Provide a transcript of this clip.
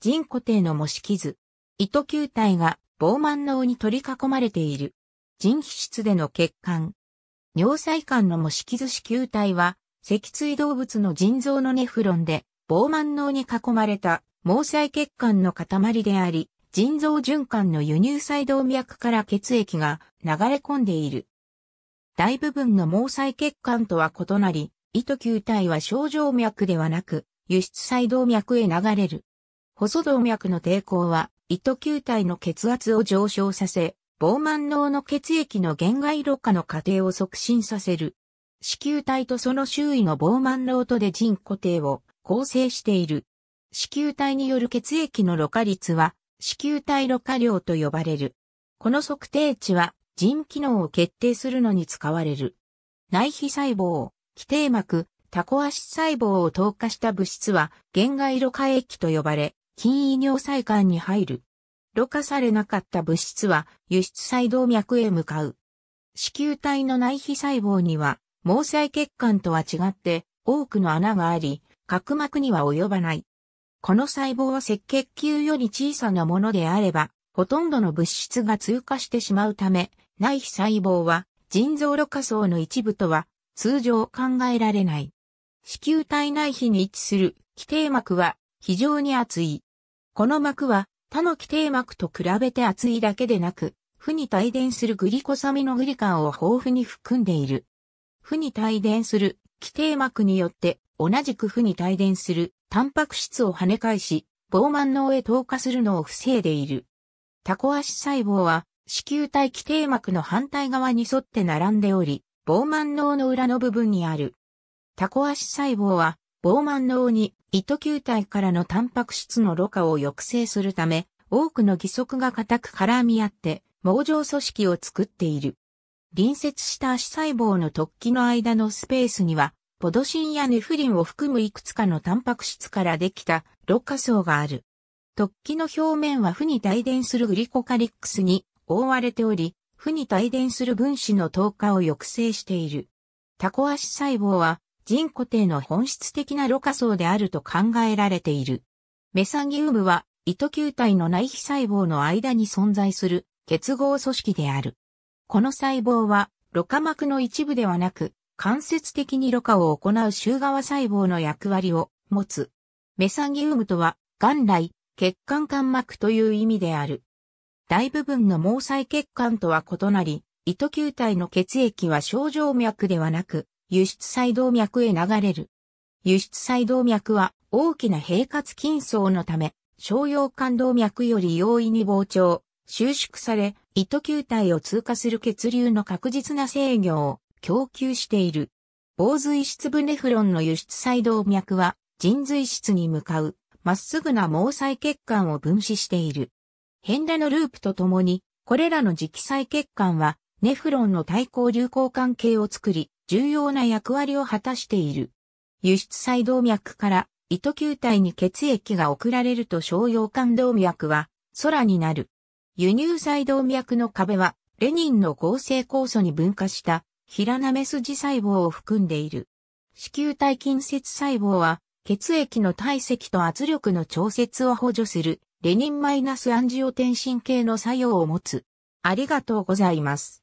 人固定の模式図。糸球体が膨満脳に取り囲まれている。腎皮質での血管。尿細管の模式図子球体は、脊椎動物の腎臓のネフロンで、膨満脳に囲まれた毛細血管の塊であり、腎臓循環の輸入細動脈から血液が流れ込んでいる。大部分の毛細血管とは異なり、糸球体は症状脈ではなく、輸出細動脈へ流れる。細動脈の抵抗は、糸球体の血圧を上昇させ、膨慢脳の血液の限界露化の過程を促進させる。子球体とその周囲の膨慢脳とで人固定を構成している。子球体による血液の露化率は、子球体露化量と呼ばれる。この測定値は、腎機能を決定するのに使われる。内皮細胞、基底膜、タコ足細胞を透過した物質は、限外露化液と呼ばれ、筋胃尿細管に入る。ろ過されなかった物質は輸出細動脈へ向かう。子宮体の内皮細胞には、毛細血管とは違って多くの穴があり、角膜には及ばない。この細胞は赤血球より小さなものであれば、ほとんどの物質が通過してしまうため、内皮細胞は腎臓ろ過層の一部とは通常考えられない。子宮体内皮に位置する基底膜は非常に厚い。この膜は他の規定膜と比べて厚いだけでなく、負に帯電するグリコサミノグリカンを豊富に含んでいる。負に帯電する規定膜によって同じく負に帯電するタンパク質を跳ね返し、膨慢脳へ投下するのを防いでいる。タコ足細胞は子宮体規定膜の反対側に沿って並んでおり、膨慢脳の裏の部分にある。タコ足細胞は膨慢脳に糸球体からのタンパク質のろ過を抑制するため、多くの義足が固く絡み合って、網状組織を作っている。隣接した足細胞の突起の間のスペースには、ポドシンやネフリンを含むいくつかのタンパク質からできたろ過層がある。突起の表面は負に帯電するグリコカリックスに覆われており、負に帯電する分子の透過を抑制している。タコ足細胞は人固定の本質的なろ過層であると考えられている。メサンギウムは、糸球体の内皮細胞の間に存在する結合組織である。この細胞は、ろ過膜の一部ではなく、間接的にろ過を行う周側細胞の役割を持つ。メサンギウムとは、元来、血管間膜という意味である。大部分の毛細血管とは異なり、糸球体の血液は症状脈ではなく、輸出細動脈へ流れる。輸出細動脈は大きな平滑筋層のため、小腰管動脈より容易に膨張、収縮され、糸球体を通過する血流の確実な制御を供給している。防髄質部ネフロンの輸出細動脈は、腎髄質に向かう、まっすぐな毛細血管を分子している。変羅のループとともに、これらの磁気細血管は、ネフロンの対抗流行関係を作り、重要な役割を果たしている。輸出細動脈から糸球体に血液が送られると小羊管動脈は空になる。輸入細動脈の壁はレニンの合成酵素に分化した平メス筋細胞を含んでいる。子宮体近接細胞は血液の体積と圧力の調節を補助するレニンマイナスアンジオテンシン系の作用を持つ。ありがとうございます。